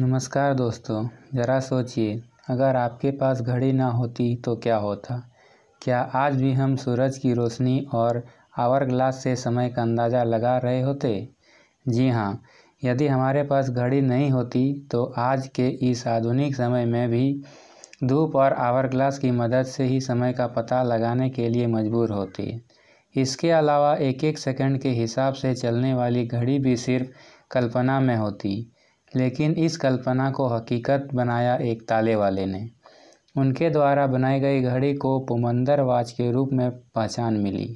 नमस्कार दोस्तों ज़रा सोचिए अगर आपके पास घड़ी ना होती तो क्या होता क्या आज भी हम सूरज की रोशनी और आवर ग्लास से समय का अंदाज़ा लगा रहे होते जी हाँ यदि हमारे पास घड़ी नहीं होती तो आज के इस आधुनिक समय में भी धूप और आवर ग्लास की मदद से ही समय का पता लगाने के लिए मजबूर होते इसके अलावा एक एक सेकंड के हिसाब से चलने वाली घड़ी भी सिर्फ कल्पना में होती लेकिन इस कल्पना को हकीकत बनाया एक ताले वाले ने उनके द्वारा बनाई गई घड़ी को पुमंदर वाच के रूप में पहचान मिली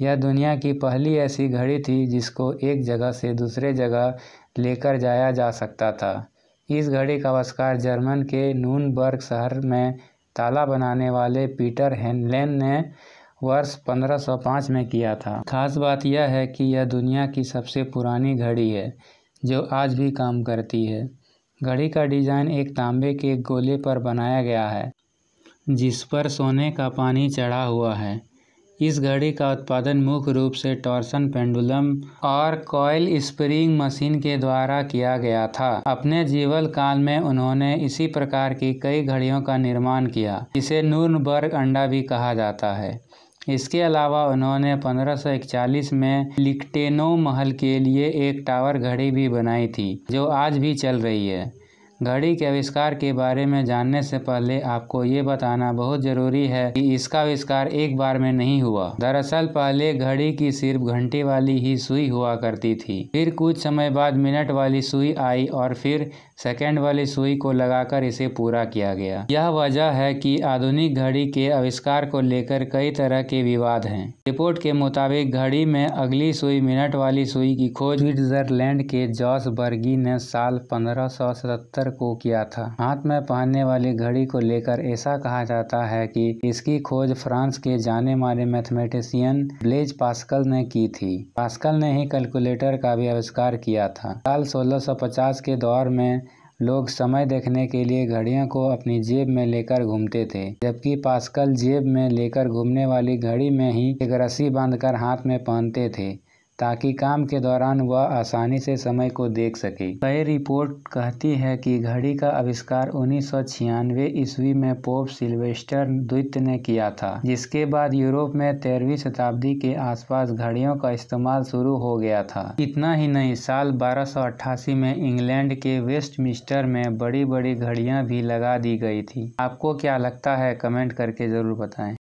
यह दुनिया की पहली ऐसी घड़ी थी जिसको एक जगह से दूसरे जगह लेकर जाया जा सकता था इस घड़ी का आविष्कार जर्मन के नूनबर्ग शहर में ताला बनाने वाले पीटर हेनलेन ने वर्ष 1505 में किया था खास बात यह है कि यह दुनिया की सबसे पुरानी घड़ी है जो आज भी काम करती है घड़ी का डिज़ाइन एक तांबे के गोले पर बनाया गया है जिस पर सोने का पानी चढ़ा हुआ है इस घड़ी का उत्पादन मुख्य रूप से टॉर्सन पेंडुलम और कॉयल स्प्रिंग मशीन के द्वारा किया गया था अपने जीवन काल में उन्होंने इसी प्रकार की कई घड़ियों का निर्माण किया इसे नूर्नबर्ग अंडा भी कहा जाता है इसके अलावा उन्होंने पंद्रह में लिकटेनो महल के लिए एक टावर घड़ी भी बनाई थी जो आज भी चल रही है घड़ी के आविष्कार के बारे में जानने से पहले आपको ये बताना बहुत ज़रूरी है कि इसका आविष्कार एक बार में नहीं हुआ दरअसल पहले घड़ी की सिर्फ घंटे वाली ही सुई हुआ करती थी फिर कुछ समय बाद मिनट वाली सुई आई और फिर सेकेंड वाली सुई को लगाकर इसे पूरा किया गया यह वजह है कि आधुनिक घड़ी के आविष्कार को लेकर कई तरह के विवाद हैं रिपोर्ट के मुताबिक घड़ी में अगली सुई मिनट वाली सुई की खोज स्विट्जरलैंड के जॉस बर्गी ने साल 1577 को किया था हाथ में पहनने वाली घड़ी को लेकर ऐसा कहा जाता है की इसकी खोज फ्रांस के जाने माने मैथमेटिशियन ब्लेज पास्कल ने की थी पास्कल ने ही कैलकुलेटर का भी आविष्कार किया था साल सोलह के दौर में लोग समय देखने के लिए घड़ियों को अपनी जेब में लेकर घूमते थे जबकि पास्कल जेब में लेकर घूमने वाली घड़ी में ही एक रस्सी बांधकर हाथ में पहनते थे ताकि काम के दौरान वह आसानी से समय को देख सके कई रिपोर्ट कहती है कि घड़ी का आविष्कार उन्नीस सौ छियानवे ईस्वी में पोप सिल्वेस्टर द्वित ने किया था जिसके बाद यूरोप में तेरहवीं शताब्दी के आसपास घड़ियों का इस्तेमाल शुरू हो गया था इतना ही नहीं साल बारह में इंग्लैंड के वेस्टमिस्टर में बड़ी बड़ी घड़ियां भी लगा दी गई थी आपको क्या लगता है कमेंट करके जरूर बताएं